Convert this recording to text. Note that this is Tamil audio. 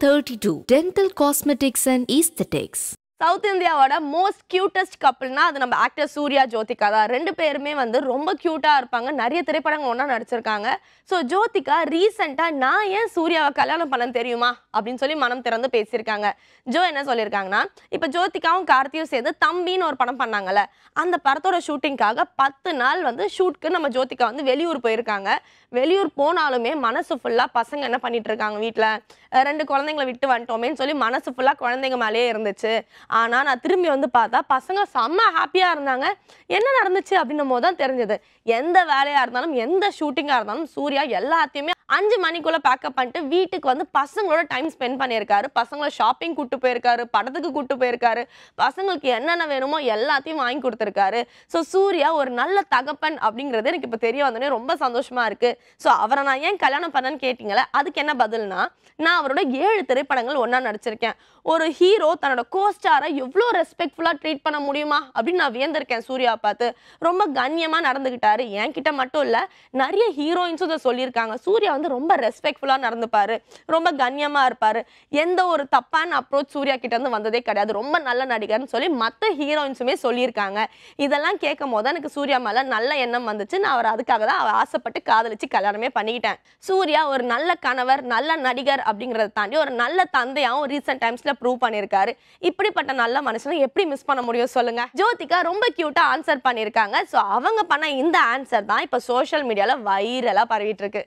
32 Dental Cosmetics and Aesthetics south இந்தியாவோட மோஸ்ட் கியூட்டஸ்ட் கப்புள்னா அது நம்ம ஆக்டர் சூர்யா ஜோதிகா தான் ரெண்டு பேருமே வந்து ரொம்ப க்யூட்டாக இருப்பாங்க நிறைய திரைப்படங்கள் ஒன்றா நடிச்சிருக்காங்க ஸோ ஜோதிகா ரீசெண்டாக நான் ஏன் சூர்யாவை கல்யாணம் பண்ண தெரியுமா அப்படின்னு சொல்லி மனம் திறந்து பேசியிருக்காங்க ஜோ என்ன சொல்லியிருக்காங்கன்னா இப்போ ஜோதிகாவும் கார்த்தியும் சேர்ந்து தம்பின்னு ஒரு படம் பண்ணாங்கல்ல அந்த படத்தோட ஷூட்டிங்காக பத்து நாள் வந்து ஷூட்க்கு நம்ம ஜோதிகா வந்து வெளியூர் போயிருக்காங்க வெளியூர் போனாலுமே மனசு ஃபுல்லாக பசங்க என்ன பண்ணிட்டு இருக்காங்க வீட்டில் ரெண்டு குழந்தைங்களை விட்டு வந்துட்டோமேன்னு சொல்லி மனசு ஃபுல்லாக குழந்தைங்க மேலேயே இருந்துச்சு ஆனால் நான் திரும்பி வந்து பார்த்தா பசங்க செம்ம ஹாப்பியாக இருந்தாங்க என்ன நடந்துச்சு அப்படின்னும் போது தான் தெரிஞ்சது எந்த வேலையாக இருந்தாலும் எந்த ஷூட்டிங்காக இருந்தாலும் சூர்யா எல்லாத்தையுமே அஞ்சு மணிக்குள்ளே பேக்கப் பண்ணிட்டு வீட்டுக்கு வந்து பசங்களோட டைம் ஸ்பெண்ட் பண்ணியிருக்காரு பசங்களை ஷாப்பிங் கூப்பிட்டு போயிருக்காரு படத்துக்கு கூப்பிட்டு போயிருக்காரு பசங்களுக்கு என்னென்ன வேணுமோ எல்லாத்தையும் வாங்கி கொடுத்துருக்காரு ஸோ சூர்யா ஒரு நல்ல தகப்பன் அப்படிங்கிறது எனக்கு இப்போ தெரிய வந்தோடனே ரொம்ப சந்தோஷமாக இருக்குது ஸோ அவரை நான் ஏன் கல்யாணம் பண்ணேன்னு கேட்டிங்களே அதுக்கு என்ன பதில்னா நான் அவரோட ஏழு திரைப்படங்கள் ஒன்றா நடிச்சிருக்கேன் ஒரு ஹீரோ தன்னோட கோஸ்டார் சாரை எவ்வளோ ரெஸ்பெக்ட்ஃபுல்லாக ட்ரீட் பண்ண முடியுமா அப்படின்னு நான் வியந்திருக்கேன் சூர்யா பார்த்து ரொம்ப கண்ணியமாக நடந்துக்கிட்டாரு என்கிட்ட மட்டும் இல்லை நிறைய ஹீரோயின்ஸும் இதை சொல்லியிருக்காங்க சூர்யா வந்து ரொம்ப ரெஸ்பெக்ட்ஃபுல்லாக நடந்துப்பார் ரொம்ப கண்ணியமாக இருப்பார் எந்த ஒரு தப்பான அப்ரோச் சூர்யா கிட்டேருந்து வந்ததே கிடையாது ரொம்ப நல்ல நடிகர்னு சொல்லி மற்ற ஹீரோயின்ஸுமே சொல்லியிருக்காங்க இதெல்லாம் கேட்கும் போது எனக்கு சூர்யா மேலே நல்ல எண்ணம் வந்துச்சு நான் அவர் அதுக்காக தான் அவர் ஆசைப்பட்டு காதலிச்சு கல்யாணமே பண்ணிக்கிட்டேன் சூர்யா ஒரு நல்ல கணவர் நல்ல நடிகர் அப்படிங்கிறத தாண்டி ஒரு நல்ல தந்தையாகவும் ரீசெண்ட் டைம்ஸில் ப்ரூவ் பண்ணியிருக்காரு இப்படிப்பட்ட மாட்ட நல்ல மனுஷனை எப்படி மிஸ் பண்ண முடியும் சொல்லுங்க ஜோதிகா ரொம்ப கியூட்டா ஆன்சர் பண்ணிருக்காங்க சோ அவங்க பண்ண இந்த ஆன்சர் தான் இப்போ சோஷியல் மீடியால வைரலா பரவிட்டு இருக்கு